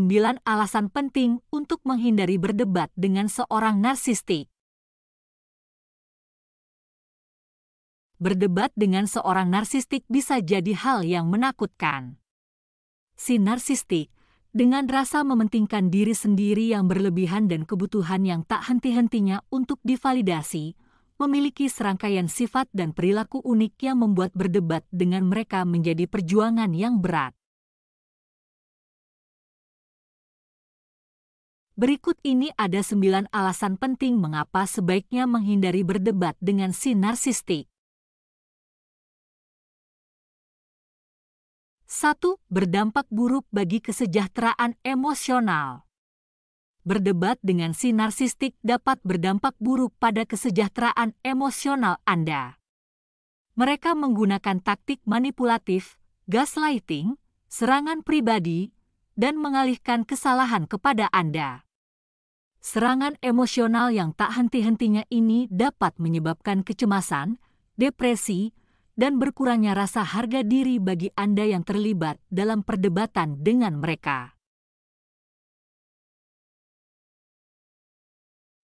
9 alasan penting untuk menghindari berdebat dengan seorang narsistik. Berdebat dengan seorang narsistik bisa jadi hal yang menakutkan. Si narsistik, dengan rasa mementingkan diri sendiri yang berlebihan dan kebutuhan yang tak henti-hentinya untuk divalidasi, memiliki serangkaian sifat dan perilaku unik yang membuat berdebat dengan mereka menjadi perjuangan yang berat. Berikut ini ada sembilan alasan penting mengapa sebaiknya menghindari berdebat dengan si narsistik. 1. Berdampak buruk bagi kesejahteraan emosional. Berdebat dengan si narsistik dapat berdampak buruk pada kesejahteraan emosional Anda. Mereka menggunakan taktik manipulatif, gaslighting, serangan pribadi, dan mengalihkan kesalahan kepada Anda. Serangan emosional yang tak henti-hentinya ini dapat menyebabkan kecemasan, depresi, dan berkurangnya rasa harga diri bagi Anda yang terlibat dalam perdebatan dengan mereka.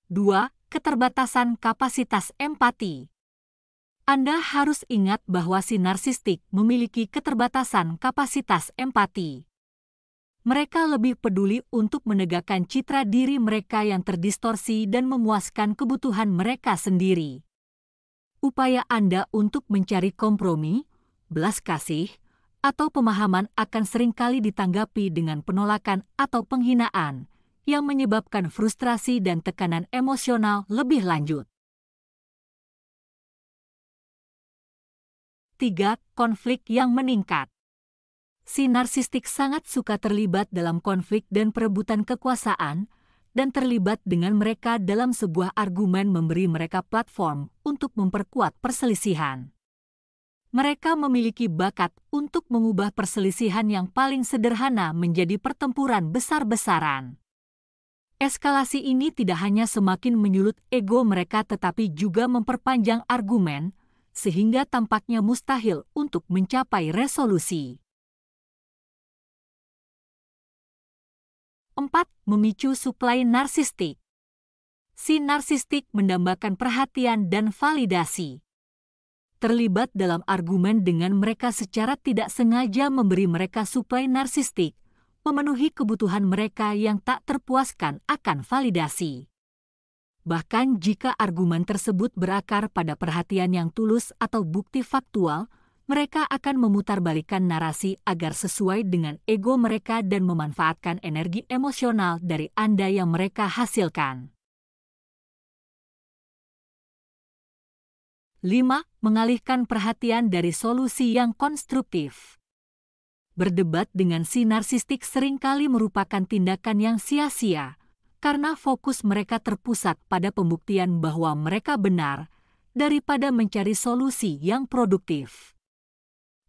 2. Keterbatasan kapasitas empati. Anda harus ingat bahwa si narsistik memiliki keterbatasan kapasitas empati mereka lebih peduli untuk menegakkan citra diri mereka yang terdistorsi dan memuaskan kebutuhan mereka sendiri. Upaya Anda untuk mencari kompromi, belas kasih, atau pemahaman akan seringkali ditanggapi dengan penolakan atau penghinaan yang menyebabkan frustrasi dan tekanan emosional lebih lanjut. Tiga Konflik yang meningkat si narsistik sangat suka terlibat dalam konflik dan perebutan kekuasaan, dan terlibat dengan mereka dalam sebuah argumen memberi mereka platform untuk memperkuat perselisihan. Mereka memiliki bakat untuk mengubah perselisihan yang paling sederhana menjadi pertempuran besar-besaran. Eskalasi ini tidak hanya semakin menyulut ego mereka tetapi juga memperpanjang argumen, sehingga tampaknya mustahil untuk mencapai resolusi. Keempat, memicu suplai narsistik. Si narsistik mendambakan perhatian dan validasi. Terlibat dalam argumen dengan mereka secara tidak sengaja memberi mereka suplai narsistik, memenuhi kebutuhan mereka yang tak terpuaskan akan validasi. Bahkan jika argumen tersebut berakar pada perhatian yang tulus atau bukti faktual, mereka akan memutarbalikkan narasi agar sesuai dengan ego mereka dan memanfaatkan energi emosional dari Anda yang mereka hasilkan. 5. Mengalihkan perhatian dari solusi yang konstruktif. Berdebat dengan si narsistik seringkali merupakan tindakan yang sia-sia, karena fokus mereka terpusat pada pembuktian bahwa mereka benar, daripada mencari solusi yang produktif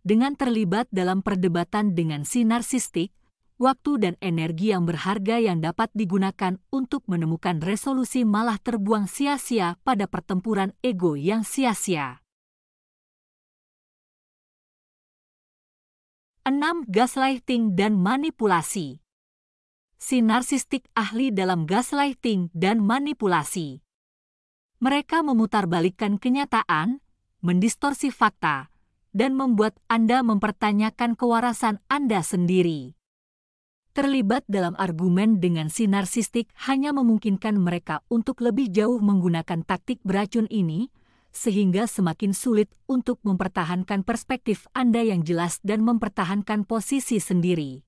dengan terlibat dalam perdebatan dengan si narsistik, waktu dan energi yang berharga yang dapat digunakan untuk menemukan resolusi malah terbuang sia-sia pada pertempuran ego yang sia-sia. 6. Gaslighting dan manipulasi. Si narsistik ahli dalam gaslighting dan manipulasi. Mereka memutarbalikkan kenyataan, mendistorsi fakta, dan membuat Anda mempertanyakan kewarasan Anda sendiri. Terlibat dalam argumen dengan si narsistik hanya memungkinkan mereka untuk lebih jauh menggunakan taktik beracun ini, sehingga semakin sulit untuk mempertahankan perspektif Anda yang jelas dan mempertahankan posisi sendiri.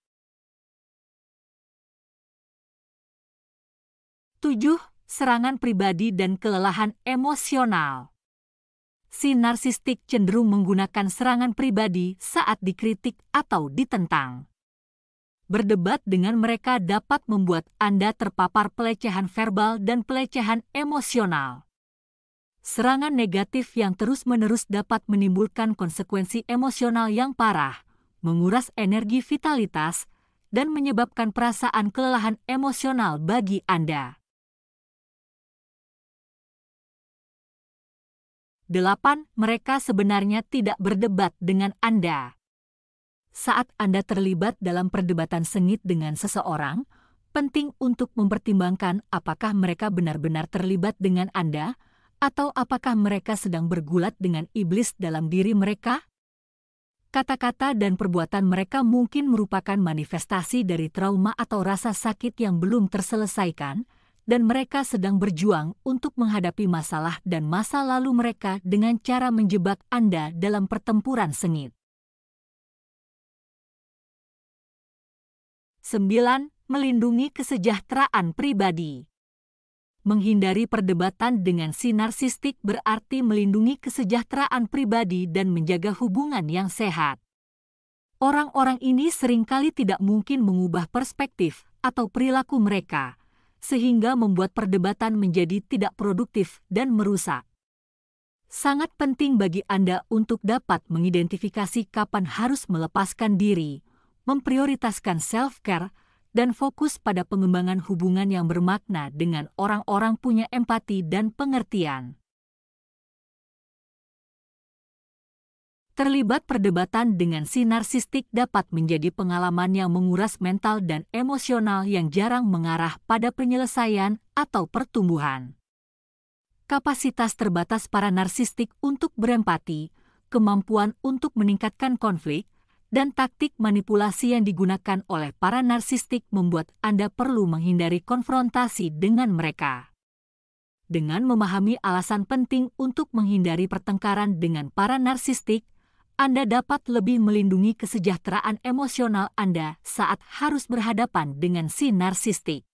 7. Serangan pribadi dan kelelahan emosional si narsistik cenderung menggunakan serangan pribadi saat dikritik atau ditentang. Berdebat dengan mereka dapat membuat Anda terpapar pelecehan verbal dan pelecehan emosional. Serangan negatif yang terus-menerus dapat menimbulkan konsekuensi emosional yang parah, menguras energi vitalitas, dan menyebabkan perasaan kelelahan emosional bagi Anda. 8. Mereka sebenarnya tidak berdebat dengan Anda. Saat Anda terlibat dalam perdebatan sengit dengan seseorang, penting untuk mempertimbangkan apakah mereka benar-benar terlibat dengan Anda atau apakah mereka sedang bergulat dengan iblis dalam diri mereka. Kata-kata dan perbuatan mereka mungkin merupakan manifestasi dari trauma atau rasa sakit yang belum terselesaikan dan mereka sedang berjuang untuk menghadapi masalah dan masa lalu mereka dengan cara menjebak Anda dalam pertempuran sengit. 9. Melindungi kesejahteraan pribadi Menghindari perdebatan dengan si narsistik berarti melindungi kesejahteraan pribadi dan menjaga hubungan yang sehat. Orang-orang ini seringkali tidak mungkin mengubah perspektif atau perilaku mereka, sehingga membuat perdebatan menjadi tidak produktif dan merusak. Sangat penting bagi Anda untuk dapat mengidentifikasi kapan harus melepaskan diri, memprioritaskan self-care, dan fokus pada pengembangan hubungan yang bermakna dengan orang-orang punya empati dan pengertian. terlibat perdebatan dengan si narsistik dapat menjadi pengalaman yang menguras mental dan emosional yang jarang mengarah pada penyelesaian atau pertumbuhan. Kapasitas terbatas para narsistik untuk berempati, kemampuan untuk meningkatkan konflik, dan taktik manipulasi yang digunakan oleh para narsistik membuat Anda perlu menghindari konfrontasi dengan mereka. Dengan memahami alasan penting untuk menghindari pertengkaran dengan para narsistik, anda dapat lebih melindungi kesejahteraan emosional Anda saat harus berhadapan dengan si narsistik.